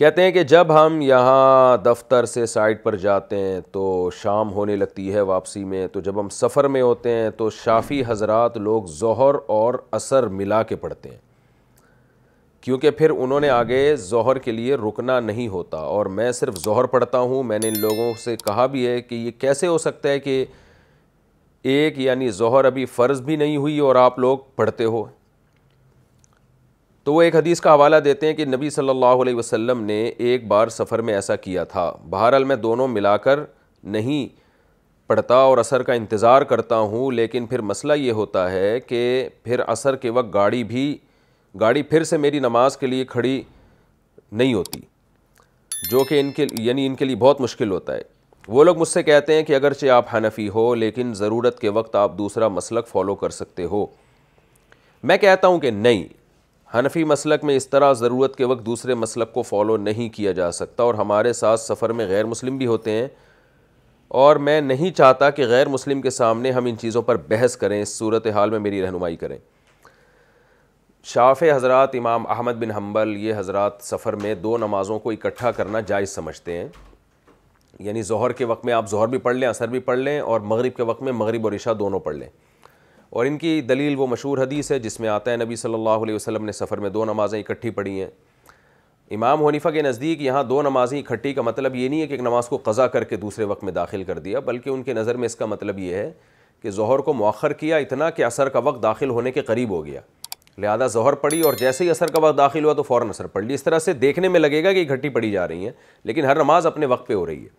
कहते हैं कि जब हम यहाँ दफ्तर से साइड पर जाते हैं तो शाम होने लगती है वापसी में तो जब हम सफ़र में होते हैं तो शाफ़ी हजरात लोग जहर और असर मिला के पढ़ते हैं क्योंकि फिर उन्होंने आगे जहर के लिए रुकना नहीं होता और मैं सिर्फ जहर पढ़ता हूँ मैंने इन लोगों से कहा भी है कि ये कैसे हो सकता है कि एक यानी जहर अभी फ़र्ज़ भी नहीं हुई और आप लोग पढ़ते हो तो वो एक हदीस का हवाला देते हैं कि नबी सल्लल्लाहु अलैहि वसल्लम ने एक बार सफ़र में ऐसा किया था बहरहाल मैं दोनों मिलाकर नहीं पढ़ता और असर का इंतज़ार करता हूँ लेकिन फिर मसला ये होता है कि फिर असर के वक्त गाड़ी भी गाड़ी फिर से मेरी नमाज के लिए खड़ी नहीं होती जो कि इनके यानी इनके लिए बहुत मुश्किल होता है वो लोग मुझसे कहते हैं कि अगरचे आप हनफी हो लेकिन ज़रूरत के वक्त आप दूसरा मसलक फ़ॉलो कर सकते हो मैं कहता हूँ कि नहीं हनफी मसलक में इस तरह ज़रूरत के वक्त दूसरे मसलक को फॉलो नहीं किया जा सकता और हमारे साथ सफ़र में गैर मुस्लिम भी होते हैं और मैं नहीं चाहता कि गैर मुस्लिम के सामने हम इन चीज़ों पर बहस करें इस सूरत हाल में मेरी रहनुमाई करें शाफ़ हज़रत इमाम अहमद बिन हम्बल ये हज़रत सफ़र में दो नमाज़ों को इकट्ठा करना जायज़ समझते हैं यानी जहर के वक्त में आप जहर भी पढ़ लें असर भी पढ़ लें और मग़रब के वक्त में मगरब और इशा दोनों पढ़ लें और इनकी दलील वो मशहूर हदीस है जिसमें आता है नबी सल्लल्लाहु अलैहि वसल्लम ने सफ़र में दो नमाज़ें इकट्ठी पढ़ी हैं इमाम हनीफा के नज़दीक यहाँ दो नमाज़ें इकट्ठी का मतलब ये नहीं है कि एक नमाज़ को कज़ा करके दूसरे वक्त में दाखिल कर दिया बल्कि उनके नज़र में इसका मतलब ये है कि जहर को मौखर किया इतना कि असर का वक्त दाखिल होने के करीब हो गया लिहाजा जहर पड़ी और जैसे ही असर का वक्त दाखिल हुआ तो फ़ौर असर पड़ ली इस तरह से देखने में लगेगा कि इकट्ठी पड़ी जा रही हैं लेकिन हर नमाज अपने वक्त पर हो रही है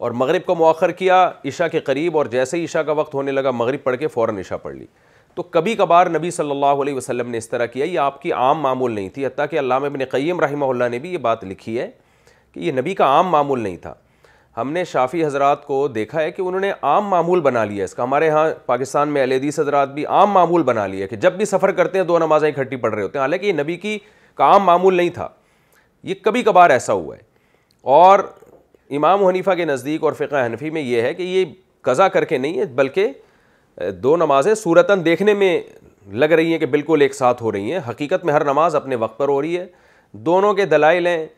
और मगरिब को मौखर किया ईशा के करीब और जैसे ही ईशा का वक्त होने लगा मगरिब पढ़ के फ़ौर ईशा पढ़ ली तो कभी कभार नबी सल्लल्लाहु अलैहि वसल्लम ने इस तरह किया ये आपकी आम मामूल नहीं थी हती कि अल्लाह बिन क़य्यम रहमल्ला ने भी ये बात लिखी है कि ये नबी का आम मामूल नहीं था हमने शाफ़ी हजरात को देखा है कि उन्होंने आम मामूल बना लिया इसका हमारे यहाँ पाकिस्तान में अलहदीस हजरात भी आम मामूल बना लिया कि जब भी सफ़र करते हैं दो नमाज़ें इकट्ठी पढ़ रहे होते हैं हालाँकि ये नबी की का आम मामूल नहीं था ये कभी कभार ऐसा हुआ है और इमाम हनीफा के नज़दीक और फ़िका हनफी में यह है कि ये कज़ा करके नहीं है बल्कि दो नमाज़ें सूरतन देखने में लग रही हैं कि बिल्कुल एक साथ हो रही हैं हकीकत में हर नमाज अपने वक्त पर हो रही है दोनों के दलाइल हैं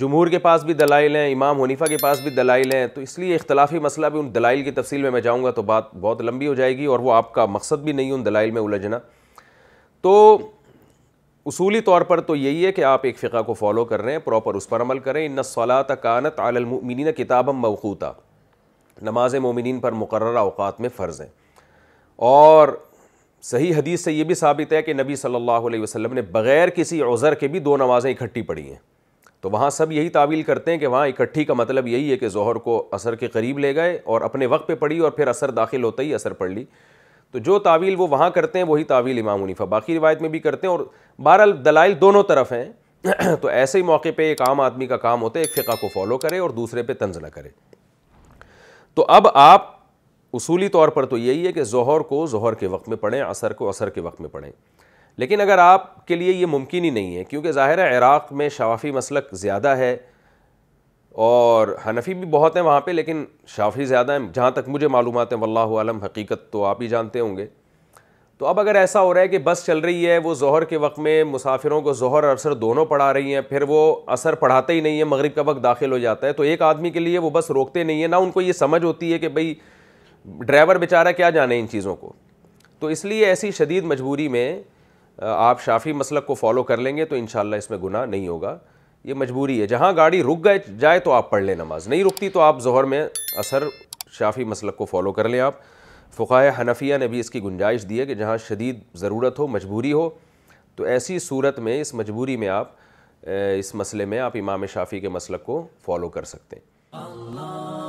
जमहूर के पास भी दलाइल हैं इमाम हनीफा के पास भी दलाइल हैं तो इसलिए इख्तलाफी मसला भी उन दलाइल की तफसील में मैं जाऊँगा तो बात बहुत लंबी हो जाएगी और वह आपका मकसद भी नहीं उन दलाइल में उलझना तो उसूली तौर पर तो यही है कि आप एक फ़िका को फॉलो कर रहे हैं प्रॉपर उस पर अमल करें इन सलात कानत आलमिन किताब मवकूता नमाज मोमिन पर मुकर अवात में फ़र्ज़ हैं और सही हदीस से ये भी साबित है कि नबी सल्लल्लाहु अलैहि वसल्लम ने बग़ैर किसी ओज़र के भी दो नमाज़ें इकट्ठी पढ़ी हैं तो वहाँ सब यही तावील करते हैं कि वहाँ इकट्ठी का मतलब यही है कि जहर को असर के करीब ले गए और अपने वक्त पे पढ़ी और फिर असर दाखिल होता ही असर पढ़ ली तो जो तावील वो वहाँ करते हैं वही तावील इमाम हनीफा बाकी रिवायत में भी करते हैं और बहर दलाइल दोनों तरफ हैं तो ऐसे ही मौके पर एक आम आदमी का काम होता है एक फ़िका को फॉलो करे और दूसरे पर तंज ना करे तो अब आप उसूली तौर पर तो यही है कि जहर को जहर के वक्त में पढ़ें असर को असर के वक्त में पढ़ें लेकिन अगर आप के लिए ये मुमकिन ही नहीं है क्योंकि ज़ाहिर है इराक़ में शवाफ़ी मसलक ज़्यादा है और हनफी भी बहुत हैं वहाँ पर लेकिन शाफी ज़्यादा हैं जहाँ तक मुझे मालूम है वल्लम हकीकत तो आप ही जानते होंगे तो अब अगर ऐसा हो रहा है कि बस चल रही है वो जहर के वक्त में मुसाफिरों को जहर और असर दोनों पढ़ा रही हैं फिर वो असर पढ़ाते ही नहीं है मगरब का वक्त दाखिल हो जाता है तो एक आदमी के लिए वो बस रोकते नहीं है ना उनको ये समझ होती है कि भाई ड्राइवर बेचारा क्या जाने इन चीज़ों को तो इसलिए ऐसी शदीद मजबूरी में आप शाफी मसलक को फॉलो कर लेंगे तो इन इसमें गुना नहीं होगा ये मजबूरी है जहाँ गाड़ी रुक गए जाए तो आप पढ़ लें नमाज नहीं रुकती तो आप जहर में असर शाफी मसलक को फॉलो कर लें आप फ़ुकाय हनफिया ने भी इसकी गुंजाइश दी है कि जहाँ शदीद ज़रूरत हो मजबूरी हो तो ऐसी सूरत में इस मजबूरी में आप इस मसले में आप इमाम शाफ़ी के मसलक को फॉलो कर सकते हैं